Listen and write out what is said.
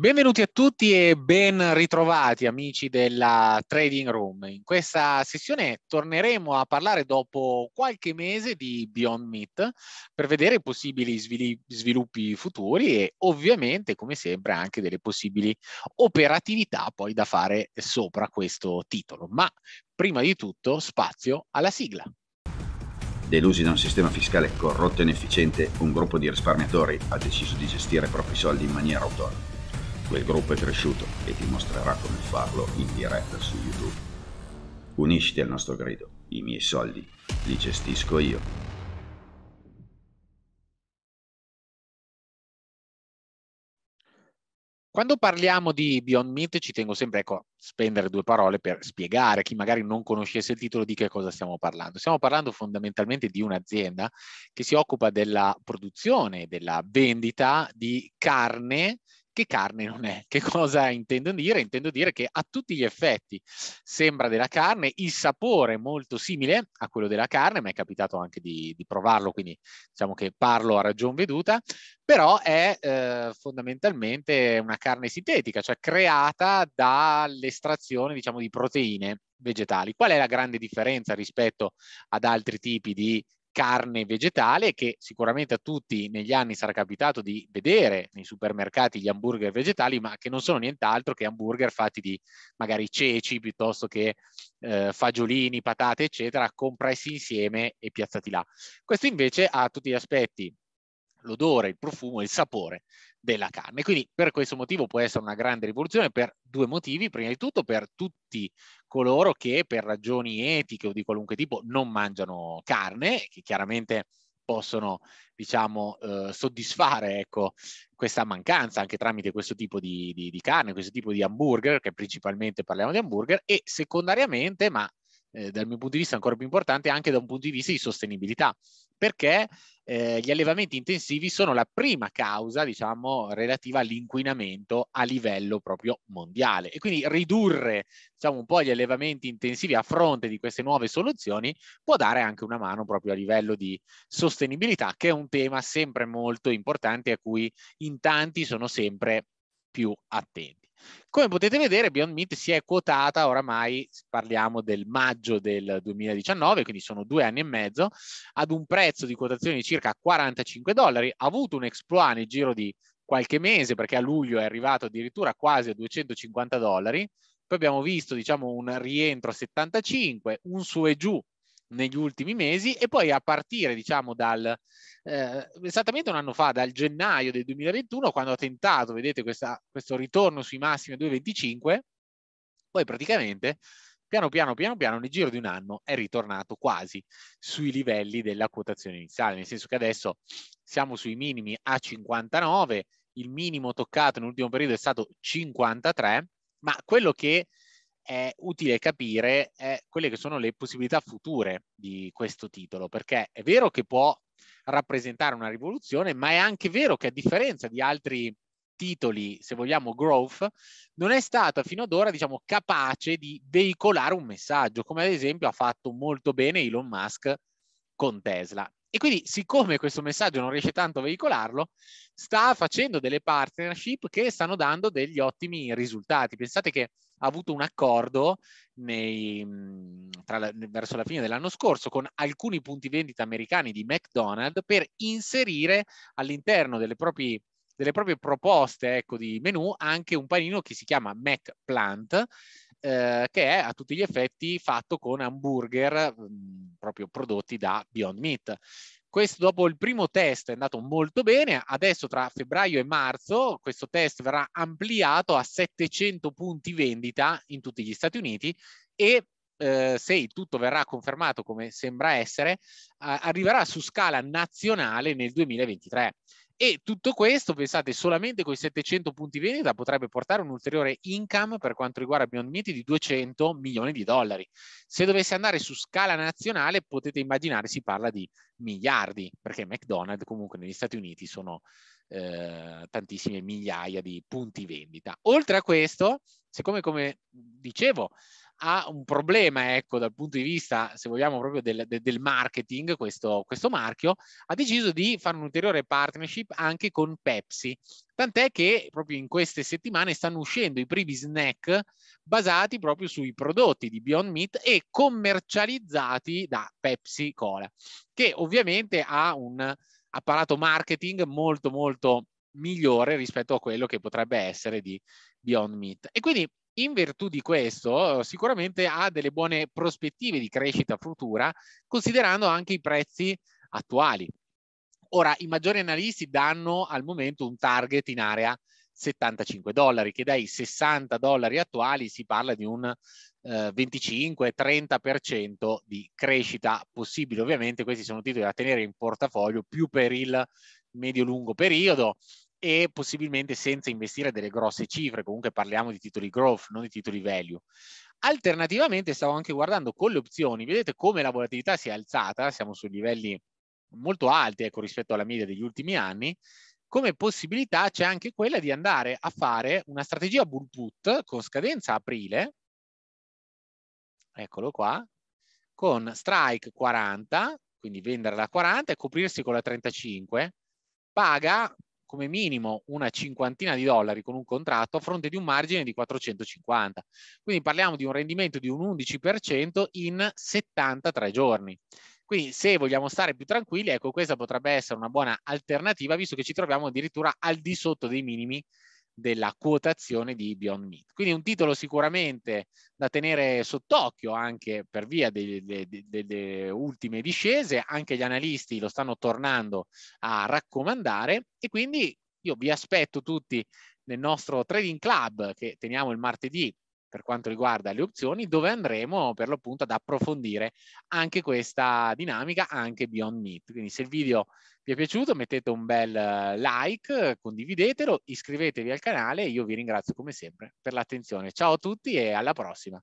Benvenuti a tutti e ben ritrovati amici della Trading Room. In questa sessione torneremo a parlare dopo qualche mese di Beyond Meat per vedere i possibili sviluppi futuri e ovviamente come sempre anche delle possibili operatività poi da fare sopra questo titolo. Ma prima di tutto spazio alla sigla. Delusi da un sistema fiscale corrotto e inefficiente, un gruppo di risparmiatori ha deciso di gestire i propri soldi in maniera autonoma Quel gruppo è cresciuto e ti mostrerà come farlo in diretta su YouTube. Unisciti al nostro grido, i miei soldi li gestisco io. Quando parliamo di Beyond Meat ci tengo sempre ecco, a spendere due parole per spiegare a chi magari non conoscesse il titolo di che cosa stiamo parlando. Stiamo parlando fondamentalmente di un'azienda che si occupa della produzione, della vendita di carne che carne non è. Che cosa intendo dire? Intendo dire che a tutti gli effetti sembra della carne, il sapore è molto simile a quello della carne, mi è capitato anche di, di provarlo, quindi diciamo che parlo a ragion veduta, però è eh, fondamentalmente una carne sintetica, cioè creata dall'estrazione diciamo, di proteine vegetali. Qual è la grande differenza rispetto ad altri tipi di carne vegetale che sicuramente a tutti negli anni sarà capitato di vedere nei supermercati gli hamburger vegetali, ma che non sono nient'altro che hamburger fatti di magari ceci piuttosto che eh, fagiolini, patate, eccetera, compressi insieme e piazzati là. Questo invece ha tutti gli aspetti l'odore, il profumo e il sapore della carne. Quindi per questo motivo può essere una grande rivoluzione per due motivi. Prima di tutto per tutti coloro che per ragioni etiche o di qualunque tipo non mangiano carne, che chiaramente possono diciamo, eh, soddisfare ecco, questa mancanza anche tramite questo tipo di, di, di, carne, questo tipo di hamburger, che principalmente parliamo di hamburger, e secondariamente, ma eh, dal mio punto di vista ancora più importante anche da un punto di vista di sostenibilità, perché eh, gli allevamenti intensivi sono la prima causa, diciamo, relativa all'inquinamento a livello proprio mondiale. E quindi ridurre, diciamo, un po' gli allevamenti intensivi a fronte di queste nuove soluzioni può dare anche una mano proprio a livello di sostenibilità, che è un tema sempre molto importante a cui in tanti sono sempre più attenti. Come potete vedere, Beyond Meat si è quotata oramai, parliamo del maggio del 2019, quindi sono due anni e mezzo, ad un prezzo di quotazione di circa 45 dollari. Ha avuto un exploit nel giro di qualche mese, perché a luglio è arrivato addirittura quasi a 250 dollari. Poi abbiamo visto diciamo, un rientro a 75, un su e giù negli ultimi mesi e poi a partire diciamo dal eh, esattamente un anno fa dal gennaio del 2021 quando ha tentato vedete questa, questo ritorno sui massimi 2,25 poi praticamente piano piano piano piano nel giro di un anno è ritornato quasi sui livelli della quotazione iniziale nel senso che adesso siamo sui minimi a 59 il minimo toccato nell'ultimo periodo è stato 53 ma quello che è utile capire eh, quelle che sono le possibilità future di questo titolo, perché è vero che può rappresentare una rivoluzione, ma è anche vero che a differenza di altri titoli, se vogliamo, growth, non è stata fino ad ora, diciamo, capace di veicolare un messaggio, come ad esempio ha fatto molto bene Elon Musk con Tesla. E quindi, siccome questo messaggio non riesce tanto a veicolarlo, sta facendo delle partnership che stanno dando degli ottimi risultati. Pensate che ha avuto un accordo nei, la, verso la fine dell'anno scorso con alcuni punti vendita americani di McDonald's per inserire all'interno delle proprie delle proprie proposte ecco, di menu anche un panino che si chiama Mac Plant, eh, che è a tutti gli effetti fatto con hamburger mh, proprio prodotti da Beyond Meat. Questo dopo il primo test è andato molto bene, adesso tra febbraio e marzo questo test verrà ampliato a 700 punti vendita in tutti gli Stati Uniti e eh, se tutto verrà confermato come sembra essere, eh, arriverà su scala nazionale nel 2023. E tutto questo, pensate, solamente con i 700 punti vendita potrebbe portare un ulteriore income per quanto riguarda Beyond Meat di 200 milioni di dollari. Se dovesse andare su scala nazionale, potete immaginare si parla di miliardi, perché McDonald's comunque negli Stati Uniti sono eh, tantissime migliaia di punti vendita. Oltre a questo, siccome come dicevo ha un problema, ecco, dal punto di vista, se vogliamo, proprio del, del marketing, questo, questo marchio, ha deciso di fare un'ulteriore partnership anche con Pepsi. Tant'è che proprio in queste settimane stanno uscendo i primi snack basati proprio sui prodotti di Beyond Meat e commercializzati da Pepsi Cola, che ovviamente ha un apparato marketing molto molto migliore rispetto a quello che potrebbe essere di Beyond Meat. E quindi in virtù di questo, eh, sicuramente ha delle buone prospettive di crescita futura, considerando anche i prezzi attuali. Ora, i maggiori analisti danno al momento un target in area 75 dollari, che dai 60 dollari attuali si parla di un eh, 25-30% di crescita possibile. Ovviamente questi sono titoli da tenere in portafoglio più per il medio-lungo periodo e possibilmente senza investire delle grosse cifre, comunque parliamo di titoli growth, non di titoli value. Alternativamente stavo anche guardando con le opzioni, vedete come la volatilità si è alzata, siamo su livelli molto alti ecco, rispetto alla media degli ultimi anni, come possibilità c'è anche quella di andare a fare una strategia bull put con scadenza aprile, eccolo qua, con strike 40, quindi vendere la 40 e coprirsi con la 35, paga come minimo una cinquantina di dollari con un contratto a fronte di un margine di 450. Quindi parliamo di un rendimento di un 11% in 73 giorni. Quindi se vogliamo stare più tranquilli, ecco questa potrebbe essere una buona alternativa visto che ci troviamo addirittura al di sotto dei minimi della quotazione di Beyond Meat. Quindi un titolo sicuramente da tenere sott'occhio anche per via delle, ultime discese, anche gli analisti lo stanno tornando a raccomandare e quindi io vi aspetto tutti nel nostro trading club che teniamo il martedì per quanto riguarda le opzioni, dove andremo per l'appunto ad approfondire anche questa dinamica, anche Beyond Meat. Quindi se il video vi è piaciuto mettete un bel eh, like, condividetelo, iscrivetevi al canale e io vi ringrazio come sempre per l'attenzione. Ciao a tutti e alla prossima!